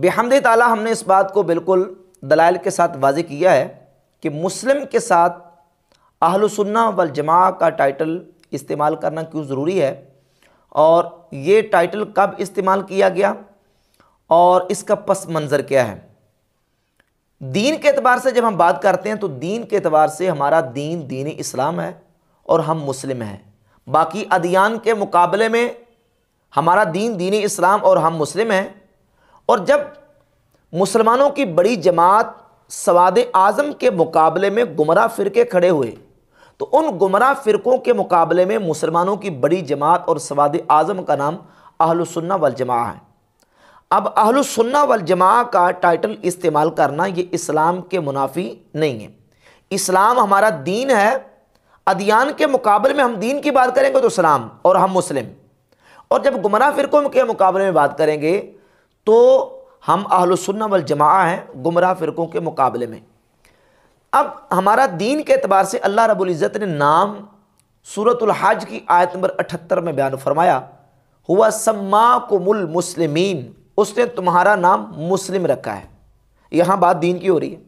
बेहमद ताली हमने इस बात को बिल्कुल दलाइल के साथ वाज किया है कि मुस्लिम के साथ आहलसन्ना वल जमा का टाइटल इस्तेमाल करना क्यों ज़रूरी है और ये टाइटल कब इस्तेमाल किया गया और इसका पस मंज़र क्या है दीन के अतबार से जब हम बात करते हैं तो दीन के अतबार से हमारा दीन दीन इस्लाम है और हम मुस्लिम हैं बाकी अदियान के मुकाबले में हमारा दीन दीन इस्लाम और हम मुस्लिम हैं और जब मुसलमानों की बड़ी जमात सवाद आज़म के मुकाबले में गुमराह फ़िरके खड़े हुए तो उन गुमराह फ़िरक़ों के मुकाबले में मुसलमानों की बड़ी जमात और सवाद आज़म का नाम अहलसन्ना वलजमा है अब अहलसन्ना वलजमा का टाइटल इस्तेमाल करना ये इस्लाम के मुनाफी नहीं है इस्लाम हमारा दीन है अदियान के मुकाबले में हम दीन की बात करेंगे तो इस्लाम और हम मुस्लिम और जब गुमराह फ़िरक़ों के मुकाबले में बात करेंगे तो हम अहलसन्ना वल जमा हैं गुमराह फ़िरक़ों के मुकाबले में अब हमारा दीन के अतबार से अल्लाह रबुल्ज़त ने नाम सूरत हज की आयत नंबर अठहत्तर में बयान फरमाया हुआ सम्मा कुमुल मुसलिमीन उसने तुम्हारा नाम मुस्लिम रखा है यहाँ बात दीन की हो रही है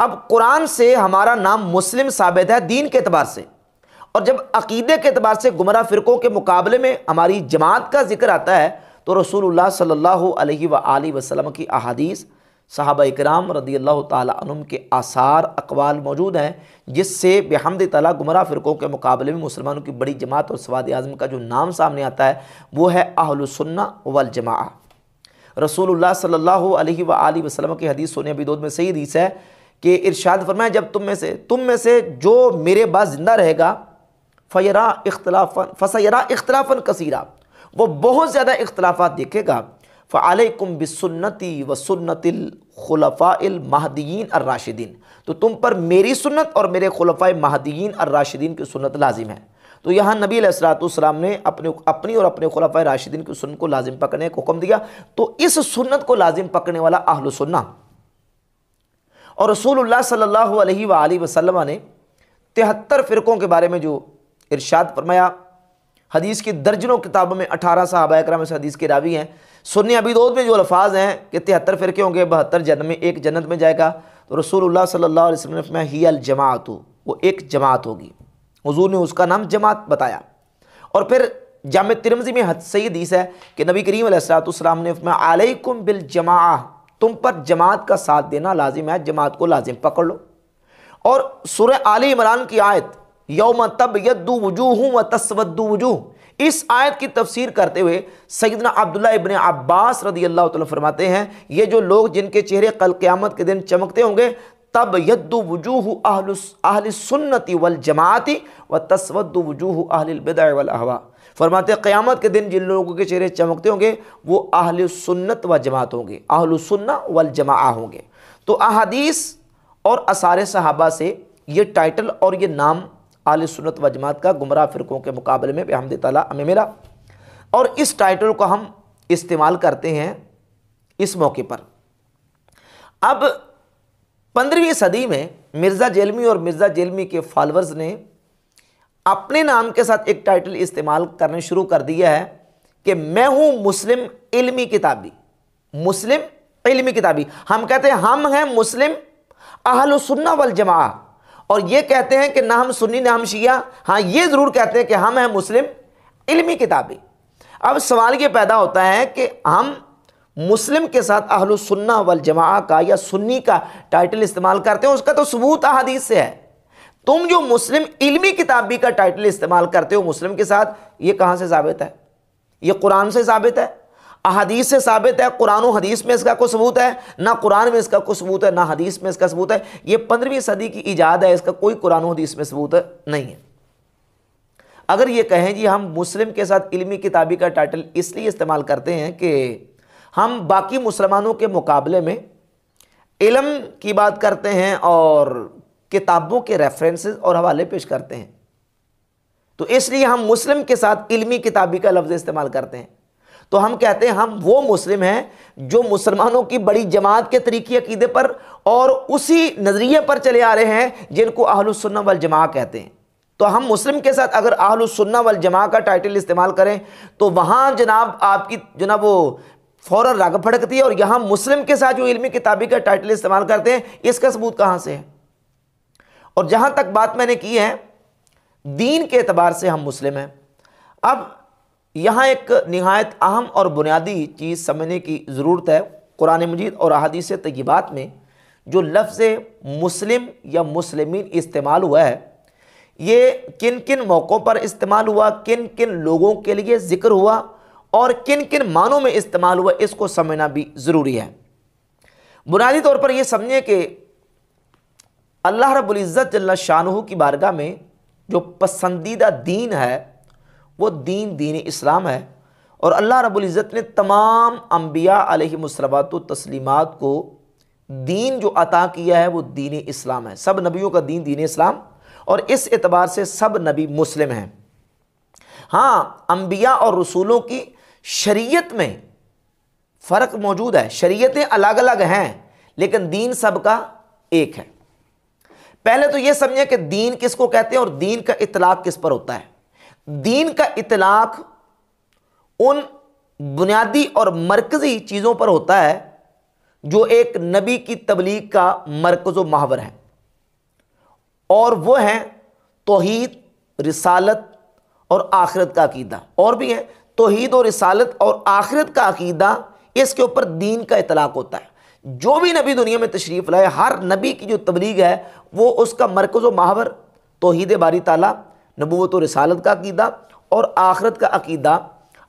अब कुरान से हमारा नाम मुस्लिम साबित है दीन के अतबार से और जब अकीदे के अतबार से गुमराह फ़िरक़ों के मुकाबले में हमारी जमात का जिक्र आता है तो रसूल सल्ला वसलम की अहादीस साहब इकराम रदी अल्लाह तुम के आसार अकवाल मौजूद हैं जिससे बेहमद तला गुमरा फ़िरक़ों के मुकाबले में मुसलमानों की बड़ी जमात और स्वाद आज़म का जो नाम सामने आता है वो है अहलसन्ना वल रसूल सल्ला वसलम की हदीस सोने अबीदोद में सही हदीस है कि इरशाद फरमाए जब तुम में से तुम में से जो मेरे बाद ज़िंदा रहेगा फ़यरा इख्तलाफन फसयरा इख्तलाफन कसीरा वो बहुत ज़्यादा इख्तलाफा देखेगा फ़ालकुम बिसन्नति व सुन्नतिल खुलफ़ाल महदीन राशिदीन तो तुम पर मेरी सुन्नत और मेरे खुलफ़ा महदीन और राशिदीन की सुन्नत लाजिम है तो यहाँ नबी असलातम ने अपने अपनी और अपने खुलफ़ा राशिदीन की सुन्नत को लाजिम पकड़ने का हुक्म दिया तो इस सुन्नत को लाजिम पकड़ने वाला आहल सुन्ना और रसूलुल्लाह सल्लल्लाहु अलैहि ने तिहत्तर फ़िरक़ों के बारे में जो इरशाद फरमाया हदीस की दर्जनों किताबों में अठारह साहब कराम इस हदीस के रावी हैं सुन्नी अबीदोद में जो अल्फाज हैं कि तिहत्तर फ़िरके होंगे बहत्तर जन्म में एक जन्नत में जाएगा तो रसूल सल्ला अलैहि ही अल जमात हो वो एक जमात होगी हजूर ने उसका नाम जमात बताया और फिर जाम तिरमजी में हद सही हदीस है कि नबी करीम सलाम ने अलैकुम बिल जमा तुम पर जमात का साथ देना लाजिम है जमात को लाजिम पकड़ लो और सुर आल इमरान की आयत यौम तब यद्दू हूँ व तस्वद्दू वजू इस आयत की तफसीर करते हुए सैदना अब्दुल्ला इबन अब्बास रदी अल्लाह फरमाते हैं ये जो लोग जिनके चेहरे कल क़्यामत के दिन चमकते होंगे तब यद्दु वजूह अहल सुन्नति वल जमाती व तस्वद्दु वजूह अहलबिदा वल अहवा फरमाते क़्यामत के दिन जिन लोगों के चेहरे चमकते होंगे वो अहल सुन्नत व जमात होंगे अहल सुन्ना वल जमा होंगे तो अहादीस और आसार सहाबा से ये टाइटल और ये नाम आल सुनत व जमात का गुमराह फ़िरक़ों के मुकाबले में बेहमद तला हमें मिला और इस टाइटल को हम इस्तेमाल करते हैं इस मौके पर अब पंद्रहवीं सदी में मिर्ज़ा जेलमी और मिर्ज़ा जेलमी के फॉलोअर्स ने अपने नाम के साथ एक टाइटल इस्तेमाल करने शुरू कर दिया है कि मैं हूँ मुस्लिम इल्मी किताबी मुस्लिम इल्मी किताबी हम कहते हैं हम हैं मुस्लिम अहल सुन्ना वल जमा और ये कहते हैं कि ना हम सुन्नी ना हम शिया हाँ ये ज़रूर कहते हैं कि हम हैं मुस्लिम इल्मी किताबी अब सवाल ये पैदा होता है कि हम मुस्लिम के साथ अहल सुन्ना वल जमा का या सुन्नी का टाइटल इस्तेमाल करते हैं उसका तो सबूत अहादीस से है तुम जो मुस्लिम इल्मी किताबी का टाइटल इस्तेमाल करते हो मुस्लिम के साथ ये कहाँ से साबित है ये कुरान से साबित है अहदीस से साबित है कुरान हदीस में इसका कोई सबूत है ना कुरान में इसका कोई सबूत है ना हदीस में इसका सबूत है ये पंद्रहवीं सदी की ईजाद है इसका कोई कुरान हदीस में सबूत नहीं है अगर ये कहें जी हम मुस्लिम के साथ इल्मी किताबी का टाइटल इसलिए इस्तेमाल करते हैं कि हम बाकी मुसलमानों के मुकाबले में इलम की बात करते हैं और किताबों के रेफरेंसेस और हवाले पेश करते हैं तो इसलिए हम मुस्लिम के साथ इल्मी किताबी का लफ्ज़ इस्तेमाल करते हैं तो हम कहते हैं हम वो मुस्लिम हैं जो मुसलमानों की बड़ी जमात के तरीके अकीदे पर और उसी नज़रिए पर चले आ रहे हैं जिनको अहलसन्ना वाल जमा कहते हैं तो हम मुस्लिम के साथ अगर अहलसन्ना वाल जमा का टाइटल इस्तेमाल करें तो वहाँ जनाब आपकी ना वो फ़ौर रागब फड़कती है और यहाँ मुस्लिम के साथ जो इलमी किताबी का टाइटल इस्तेमाल करते हैं इसका सबूत कहाँ से है और जहाँ तक बात मैंने की है दीन के अतबार से हम मुस्लिम हैं अब यहाँ एक नहायत अहम और बुनियादी चीज़ समझने की ज़रूरत है कुरान मजीद और अहादीस तयबात में जो लफ्ज़ मुस्लिम या मुस्लिम इस्तेमाल हुआ है ये किन किन मौक़ों पर इस्तेमाल हुआ किन किन लोगों के लिए ज़िक्र हुआ और किन किन मानों में इस्तेमाल हुआ इसको समझना भी ज़रूरी है बुनियादी तौर पर यह समझें कि अल्लाह रबुल्ज़त जल्ला शाह की बारगाह में जो पसंदीदा दीन है वो दीन दीन इस्लाम है और अल्लाह रबुल्ज़त ने तमाम अम्बिया अलमसलबात तस्लिमात को दीन जो अता किया है वो दीन इस्लाम है सब नबियों का दीन दीन इस्लाम और इस एतबार से सब नबी मुस्लिम हैं हाँ अम्बिया और रसूलों की शरीयत में फ़र्क मौजूद है शरीयतें अलग अलग हैं लेकिन दीन सबका एक है पहले तो ये समझें कि दीन किसको कहते हैं और दीन का इतलाक़ किस पर होता है दीन का इतलाक उन बुनियादी और मरकज़ी चीज़ों पर होता है जो एक नबी की तबलीग का मरकज़ महावर है और वो हैं तोहद रिसालत और आखिरत का अकीदा और भी हैं तोहद और रिसालत और आखिरत का अकीदा इसके ऊपर दीन का इतलाक होता है जो भी नबी दुनिया में तशरीफ़ लाए हर नबी की जो तबलीग है वो उसका मरकज़ महावर तोहद बारी ताला नबूत और रसालत का अकीदा और आखरत का अकीदा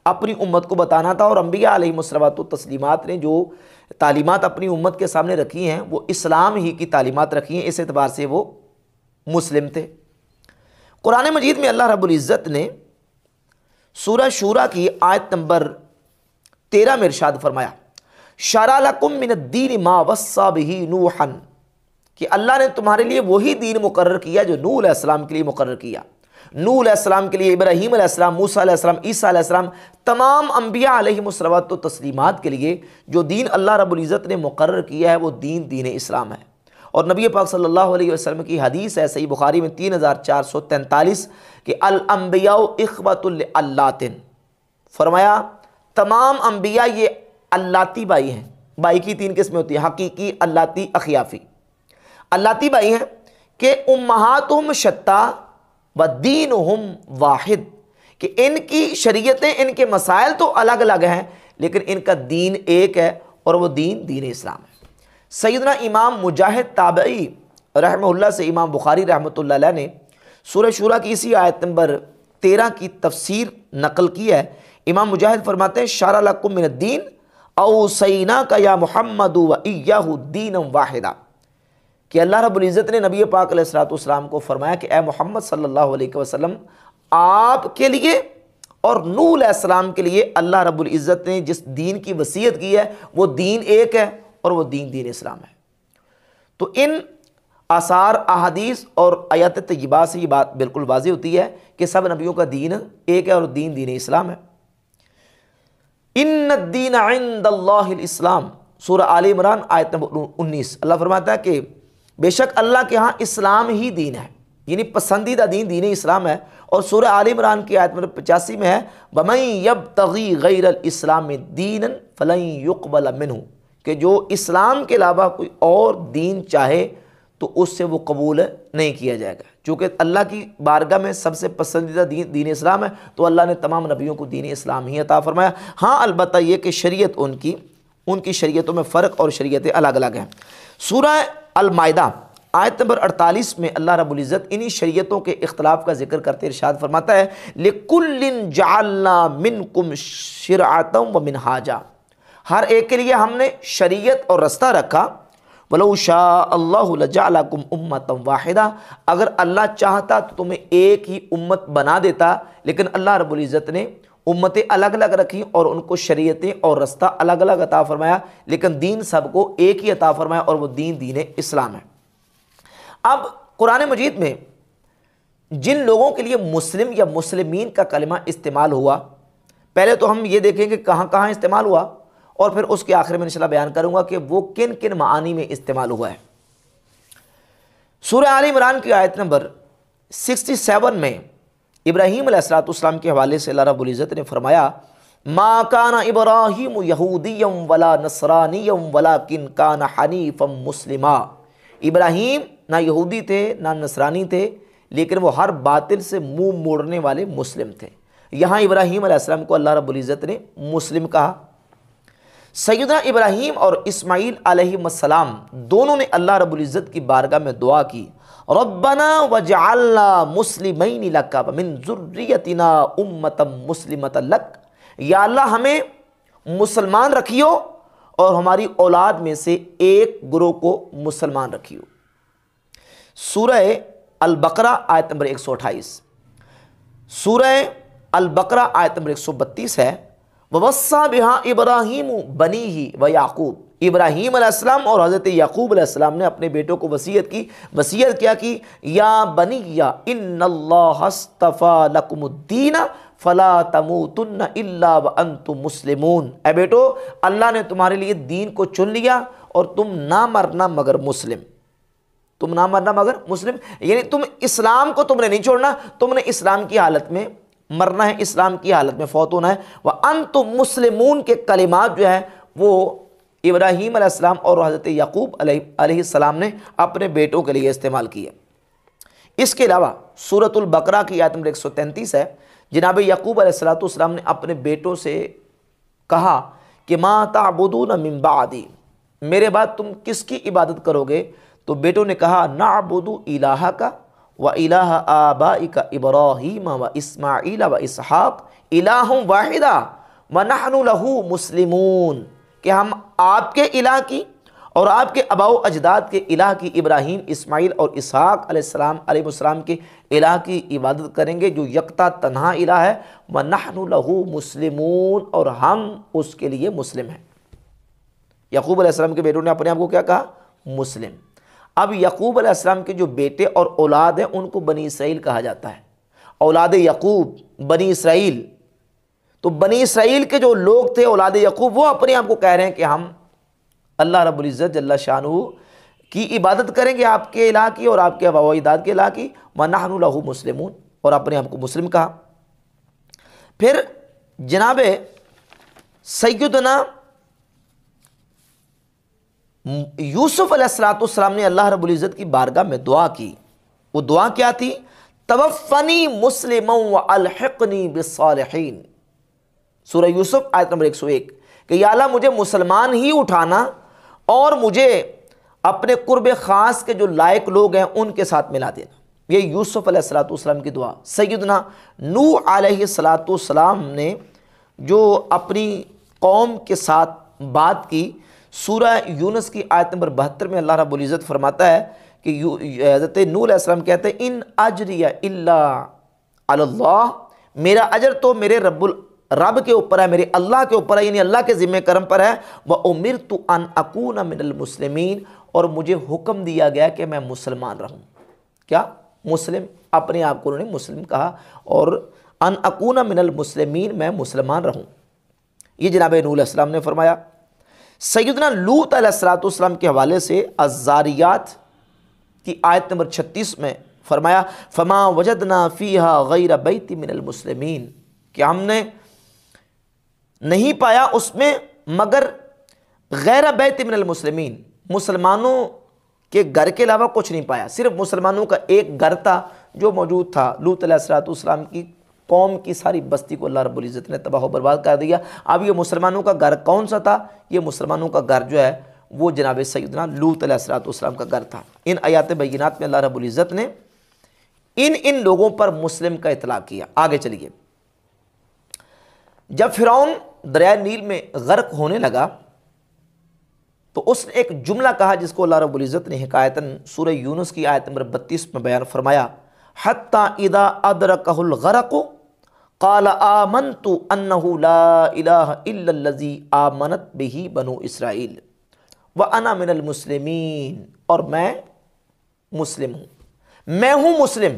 अपनी उम्मत को बताना था और अम्बिया मसरवात तस्लीमत ने जो तालीमत अपनी उम्मत के सामने रखी हैं वो इस्लाम ही की तालीमत रखी हैं इस एतबार से वो मुस्लिम थे कुरान मजीद में अल्लाह रबुल्ज़त ने सूर शूरा की आयत नंबर तेरह में इर्शाद फरमाया शरालकुम दीन मा वसा बही नूहन कि अल्लाह ने तुम्हारे लिए वही दीन मुकर किया जो नूल इस्लाम के लिए मुकर किया नूसम के लिए इब्राहीम मूसम ईसीम तमाम अम्बिया तो तस्लीमत के लिए जो दीन अल्लाह रबुल्ज़त ने मुकर किया है वो दीन दीन इस्लाम है और नबी पाक सल्लल्लाहु अलैहि वसल्लम की हदीस है सही बुखारी में तीन हज़ार चार सौ तैंतालीस के अलम्बिया अखबतल्लातिन फरमाया तमाम अम्बिया ये अल्लाती बाई हैं बाई की तीन किस्में होती है हकीकी अल्लाती अखियाफ़ी अल्लाती बाई हैं कि उम्मातुम शत्ता व दीन हम वाहिद कि इनकी शरीयतें इनके मसाइल तो अलग अलग हैं लेकिन इनका दीन एक है और वो दीन दीन इस्लाम है सैदना इमाम मुजाहिद ताबई रहमल्ला से इमाम बुखारी रहमत ने सूर्य शुरा की इसी आयत नंबर तेरह की तफसीर नकल की है इमाम मुजाहिद फरमाते हैं शारा लकुमिन दीन सैना का या मोहम्मद व दीन वाहिदा कि अल्लाह रबुल्ज़त ने नबी पाक को फरमाया कि ए मोहम्मद सल्लल्लाहु अलैहि वसल्लम के लिए और नूसम के लिए अल्लाह रबुल्ज़त ने जिस दीन की वसीयत की है वो दीन एक है और वो दीन दीन इस्लाम है तो इन आसार अहादीस और आयत तयबा से ये बात बिल्कुल वाजी होती है कि सब नबियों का दीन एक है और दीन दीन इस्लाम है इन दीन आइंद इस्लाम सूर आल इमरान आयत उन्नीस अल्लाह फरमाता है कि बेशक अल्लाह के यहाँ इस्लाम ही दीन है यानी पसंदीदा दीन दीन इस्लाम है और सूर आल इमरान की आयत मतलब पचासी में है बमई यब तगी गैर इस्लाम दीन फ़लई युकबल मिन कि जो इस्लाम के अलावा कोई और दीन चाहे तो उससे वो कबूल नहीं किया जाएगा चूँकि अल्लाह की बारगाह में सबसे पसंदीदा दीन दीन इस्लाम है तो अल्लाह ने तमाम नबियों को दीन इस्लाम ही अता फरमाया हाँ अलबत् ये कि शरीय उनकी उनकी शरीयतों में फ़र्क और शरीयतें अलग अलग हैं सूर्य अलमायदा आयत नंबर 48 में अल्लाह रब्बुल इज़्ज़त इन्हीं शरीयतों के इख्तलाफ का जिक्र करते इरशाद फरमाता है लिकुल्लिन जालना मिन कुम शरातम व मिनहाजा हर एक के लिए हमने शरीयत और रास्ता रखा वलोशा अल्लाजाकुम उम्मतम वाहिदा अगर अल्लाह चाहता तो तुम्हें एक ही उम्मत बना देता लेकिन अल्लाह रब्बुल इज़्ज़त ने उम्मतें अलग अलग रखी और उनको शरीयतें और रास्ता अलग अलग अता फरमाया लेकिन दीन सबको एक ही अता फरमाया और वो दीन दीन इस्लाम है अब कुरान मजीद में जिन लोगों के लिए मुस्लिम या मुस्लिमीन का कलमा इस्तेमाल हुआ पहले तो हम ये देखें कि कहाँ कहाँ इस्तेमाल हुआ और फिर उसके आखिर में इंशाल्लाह बयान करूँगा कि वो किन किन मानी में इस्तेमाल हुआ है सूर्य आल इमरान की आयत नंबर 67 में इब्राहिम असलातम के हवाले से अल्लाह रबुल्ज़त ने फरमाया माँ काना इब्राहिम यहूदियम वला नसरानियम वला किन काना हनीफ़म मुस्लिमा इब्राहिम ना यहूदी थे ना नसरानी थे लेकिन वो हर बातिल से मुंह मोड़ने वाले मुस्लिम थे यहाँ इब्राहिम अलैहिस्सलाम को अल्लाह रब्ज़त ने मुस्लिम कहा सैदा इब्राहिम और इस्माईल अलैहिस्सलाम दोनों ने अल्लाह रब्ज़त की बारगाह में दुआ की रब्बना वजाल्ला मुस्लिमैन लका मिन ज़ुर्रियतिना उम्मतम मुस्लिमत लक या अल्लाह हमें मुसलमान रखियो और हमारी औलाद में से एक गुरु को मुसलमान रखियो सूरह अलबकरा आयत नंबर एक सौ अट्ठाईस सूरह अलबकरा आयत नंबर एक सौ बत्तीस है वसा बिहा इब्राहिम बनी ही व याकूब इब्राहिम अलैहिस्सलाम और हज़रत याकूब अलैहिस्सलाम ने अपने बेटों को वसीयत की वसीयत क्या की या बनी या इन अल्लास्तफ़ा लकमुद्दीना फ़ला तमुतन इल्ला व अंतु मुस्लिमून ए बेटो अल्लाह ने तुम्हारे लिए दीन को चुन लिया और तुम ना मरना मगर मुस्लिम तुम ना मरना मगर मुस्लिम यानी तुम इस्लाम को तुमने नहीं छोड़ना तुमने इस्लाम की हालत में मरना है इस्लाम की हालत में फौत होना है वह अंत मुस्लिम के कलिमात जो है वो इब्राहीम अलैहिस्सलाम और हज़रत याकूब अलैहिस्सलाम ने अपने बेटों के लिए इस्तेमाल किए इसके अलावा सूरतुल बकरा की आयत नंबर 133 है जनाब यकूब अलैहिस्सलाम ने अपने बेटों से कहा कि माँ ताबुदून मिम्बादी मेरे बाद तुम किसकी इबादत करोगे तो बेटों ने कहा नाबुदू इलाहा का व इलाह आबाई का इब्राहिम व इसमाइल व इसहाक इलाह वाहिदा व नहनु लहू मुस्लिमून कि हम आपके इला की और आपके अबाओ अजदाद के इला की इब्राहिम इस्माइल और इसहाक अलैहिस्सलाम के इला की इबादत करेंगे जो यकता तनहा इला है व नहन लहू मुस्लिमून और हम उसके लिए मुस्लिम हैं यकूब अलैहिस्सलाम के बेटों ने अपने आप को क्या कहा मुस्लिम अब यकूब अलैहिस्सलाम के जो बेटे और औलाद हैं उनको बनी इसराइल कहा जाता है औलाद यकूब बनी इसराइल तो बनी इसराइल के जो लोग थे औलाद यकूब वो अपने आप को कह रहे हैं कि हम अल्लाह रबुल्ज़त जल्ला शाहू की इबादत करेंगे आपके इलाके और आपके अबा इदाद के इला की मनाहू मुस्लिम और अपने आप को मुस्लिम कहा फिर जनाब सैदना यूसुफ अलैहिस्सलाम ने अल्लाह रब्बुल इज़्ज़त की बारगाह में दुआ की वो दुआ क्या थी तवफ़नी मुस्लिम व अलहनी बिसालहीन सूर्य यूसुफ आयत नंबर 101 कि याला मुझे मुसलमान ही उठाना और मुझे अपने कुर्ब ख़ास के जो लायक लोग हैं उनके साथ मिला देना ये यूसुफ सलाम की दुआ सैदना नू सलाम ने जो अपनी कौम के साथ बात की सूर्य यूनस की आयत नंबर बहत्तर में अल्लाह रबुल्ज़त फरमाता है कि हज़रत नूसम कहते हैं इन अजरिया अल्लाह मेरा अजर तो मेरे रब्बुल रब के ऊपर है मेरे अल्लाह के ऊपर है यानी अल्लाह के ज़िम्मे करम पर है वह उमिर तो अन अकून मिनलमसलमिन और मुझे हुक्म दिया गया कि मैं मुसलमान रहूँ क्या मुस्लिम अपने आप को उन्होंने मुस्लिम कहा और अन अकून मिनलमसलमिन मैं मुसलमान रहूँ ये जनाब नूलम ने फरमाया सैदना लूत सलातम के हवाले से अजारियात की आयत नंबर छत्तीस में फरमाया फमा वजदना फी गैर बैती मिनलमसलमिन क्या हमने नहीं पाया उसमें मगर गैर बैत मुसलमानों के घर के अलावा कुछ नहीं पाया सिर्फ मुसलमानों का एक घर था जो मौजूद था लूत सलातम की कौम की सारी बस्ती को अल्लाह रबुल्ज़त ने तबाह बर्बाद कर दिया अब ये मुसलमानों का घर कौन सा था ये मुसलमानों का घर जो है वो जनाब सैदना लूत सलातम का घर था इन आयात बैनात में अल्लाह रबुल्ज़त ने इन इन लोगों पर मुस्लिम का इतला किया आगे चलिए जब फ़िरौन दरिया नील में गर्क होने लगा तो उसने एक जुमला कहा जिसको अल्लाह रबुल्ज़त ने हकायता सूर यूनुस की आयत नंबर बत्तीस में बयान फरमाया हत्ता इदा अदरकहलगरक काल आमन तो अन्नजी आमनत बही बनो इसराइल व अना मिनलमसलिमिन और मैं मुस्लिम हूँ मैं हूँ मुस्लिम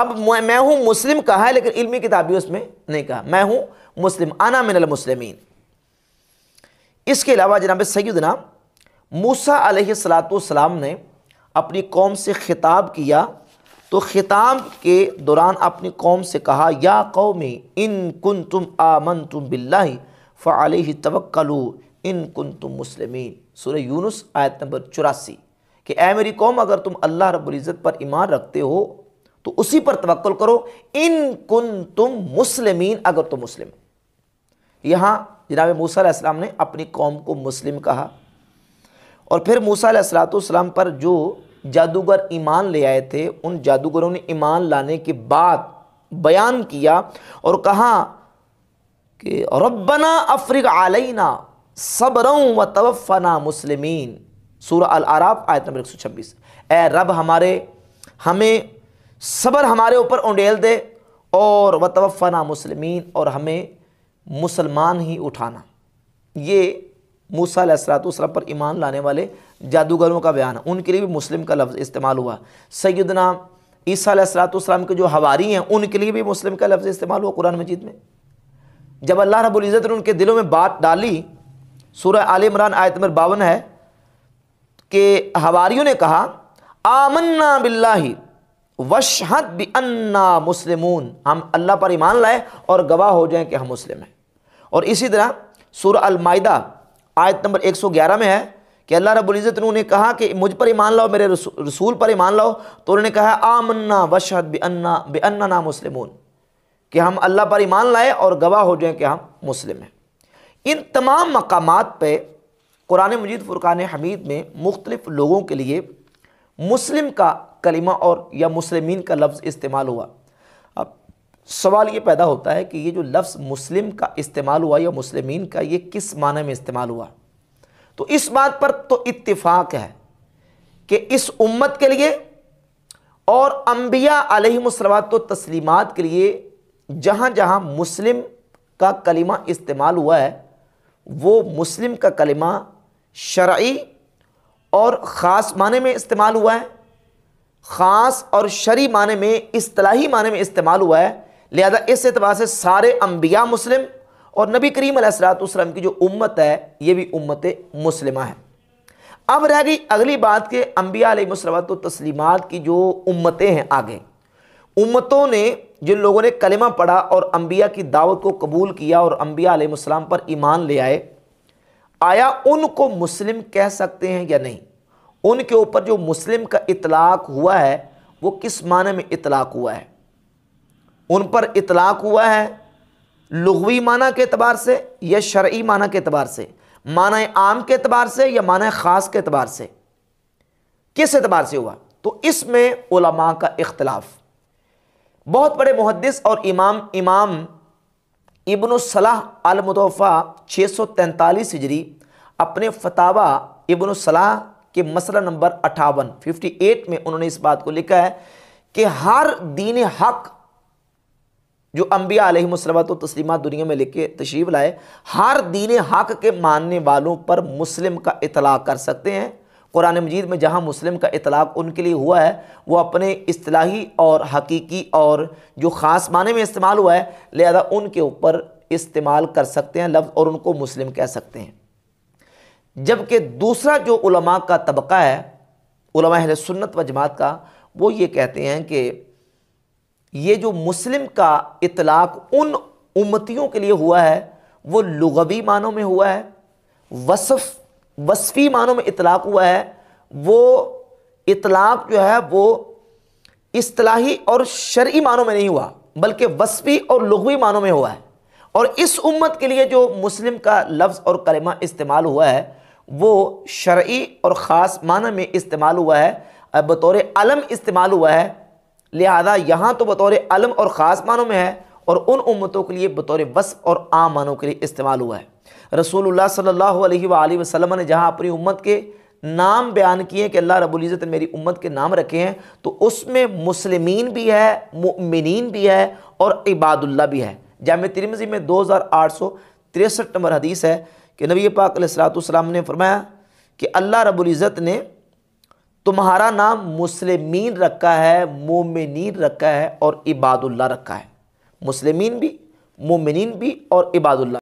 अब मैं हूँ मुस्लिम कहा है लेकिन इल्मी किताबी उसमें नहीं कहा मैं हूँ मुस्लिम आना मिनल मिनलमसलमिन इसके अलावा जनाब सैदना मूसा सलाम ने अपनी कौम से ख़िताब किया तो ख़िताब के दौरान अपनी कौम से कहा या कौमी इन कन तुम आमन तुम बिल्ला फ़ाल ही तवक्लू इन कन तुम मुसलमिन सुर यूनुस आयत नंबर चौरासी कि ए मेरी कौम अगर तुम अल्लाह रबुल्ज़त पर ईमान रखते हो तो उसी पर तवक्ल करो इन कन तुम मुसलमिन अगर तुम मुस्लिम यहाँ जनाब मूसम ने अपनी कौम को मुस्लिम कहा और फिर मूसलाम पर जो जादूगर ईमान ले आए थे उन जादूगरों ने ईमान लाने के बाद बयान किया और कहा कि रब्बना अफ्रिक आलना सबर व तवफ़ना मुसलमिन सूर अल-आराफ आयत नंबर एक सौ छब्बीस ए रब हमारे हमें सबर हमारे ऊपर उंडेल दे और व तवफ़ना मुसलमिन और हमें मुसलमान ही उठाना ये मूसा पर ईमान लाने वाले जादूगरों का बयान उनके लिए भी मुस्लिम का लफ्ज़ इस्तेमाल हुआ सैदना ईसा उसम के जो हवारी हैं उनके लिए भी मुस्लिम का लफ्ज़ इस्तेमाल हुआ कुरान मजीद में जब अल्लाह रबुल्ज़त ने उनके दिलों में बात डाली सूरह आल इमरान आयत नंबर बावन है कि हवारीयों ने कहा आमन्ना बिल्ला वशहद बन्ना मुसलिम हम अल्लाह पर ईमान लाए और गवाह हो जाएं कि हम मुस्लिम हैं और इसी तरह सुर अलमायदा आयत नंबर 111 में है कि अल्लाह रबुल्ज़त ने उन्हें कहा कि मुझ पर ईमान लाओ मेरे रसूल पर ईमान लाओ तो उन्होंने कहा आमन्ना वशहद बे अन्ना बे अन्ना ना मुस्लिमून कि हम अल्लाह पर ईमान लाएँ और गवाह हो जाएँ कि हम मुस्लिम हैं इन तमाम मकाम पर कुरान मजीद फ़ुरक़ान हमीद में मुख्तलिफ़ लोगों के लिए मुस्लिम का कलिमा और या मुस्लिमीन का लफ्ज़ इस्तेमाल हुआ सवाल ये पैदा होता है कि ये जो लफ्ज़ मुस्लिम का इस्तेमाल हुआ या मुस्लिम का ये किस माने में इस्तेमाल हुआ तो इस बात पर तो इतफाक़ है कि इस उम्मत के लिए और अम्बिया अलहमसलवात तो तस्लीमत के लिए जहाँ जहाँ मुस्लिम का कलिमा इस्तेमाल हुआ है वो मुस्लिम का कलिमा शर्य और ख़ास माने में इस्तेमाल हुआ है ख़ास और शरी माने में इस्तलाही माने में इस्तेमाल हुआ है लिहाजा इस एतबार से सारे अम्बिया मुस्लिम और नबी करीम सलाम की जो उम्मत है ये भी उम्मत मुस्लिम है अब रह गई अगली बात के अम्बिया तो तस्लीमत की जो उम्मतें हैं आगे उम्मतों ने जिन लोगों ने कलमा पढ़ा और अम्बिया की दावत को कबूल किया और अम्बिया पर ईमान ले आए आया उनको मुस्लिम कह सकते हैं या नहीं उनके ऊपर जो मुस्लिम का इतलाक़ हुआ है वो किस माने में इतलाक़ हुआ है उन पर इतलाक़ हुआ है लगवी माना के अतबार से या शर्य माना के अतबार से माना आम के अतबार से या माना ख़ास के अतबार से किस एतबार से हुआ तो इसमें उलमा का इख्तलाफ बहुत बड़े मुहदस और इमाम इमाम इबन सलाह अलमतोफ़ा छः सौ तैंतालीस हिजरी अपने फतावा इबन सलाह के मसला नंबर अठावन फिफ्टी एट में उन्होंने इस बात को लिखा है कि हर दीन हक़ जो अम्बिया आलमसलमत तस्लिमा दुनिया में लेके तशरीफ़ लाए हर दीन हक के मानने वालों पर मुस्लिम का इतलाक़ कर सकते हैं कुरान मजीद में जहाँ मुस्लिम का इतलाक़ उनके लिए हुआ है वो अपने असलाही और हकीकी और जो ख़ास माने में इस्तेमाल हुआ है लिहाजा उनके ऊपर इस्तेमाल कर सकते हैं लफ्ज़ और उनको मुस्लिम कह सकते हैं जबकि दूसरा जो का तबका है सुन्नत व जमात का वो ये कहते हैं कि ये जो मुस्लिम का इतलाक उन उम्मतियों के लिए हुआ है वो लुगवी मानों में हुआ है वसफ़ वसफ़ी मानों में इतलाक हुआ है वो इतलाक जो है वो असलाही और शर्य मानों में नहीं हुआ बल्कि वसफ़ी और लघवी मानों में हुआ है और इस उम्मत के लिए जो मुस्लिम का लफ्ज़ और कलमा इस्तेमाल हुआ है वो शर्य और ख़ास मान में इस्तेमाल हुआ है बतौर अलम इस्तेमाल हुआ है लिहाजा यहाँ तो बतौर अलम और ख़ास मानों में है और उन उम्मतों के लिए बतौर वस और आम मानों के लिए इस्तेमाल हुआ है रसूलुल्लाह सल्लल्लाहु अलैहि वसल्लम वसलम ने जहाँ अपनी उम्मत के नाम बयान किए कि अल्लाह रबुल्ज़त ने मेरी उम्मत के नाम रखे हैं तो उसमें मुसलमीन भी है मुमिन भी है और इबादुल्ला भी है जाम तिरमजी में दो हज़ार आठ सौ तिरसठ नंबर हदीस है कि नबी पाक ने फरमाया कि अल्लाह रबुल्ज़त ने तुम्हारा नाम मुस्लिमीन रखा है मोमिन रखा है और इबादुल्ला रखा है मुस्लिमीन भी मोमिन भी और इबादुल्ला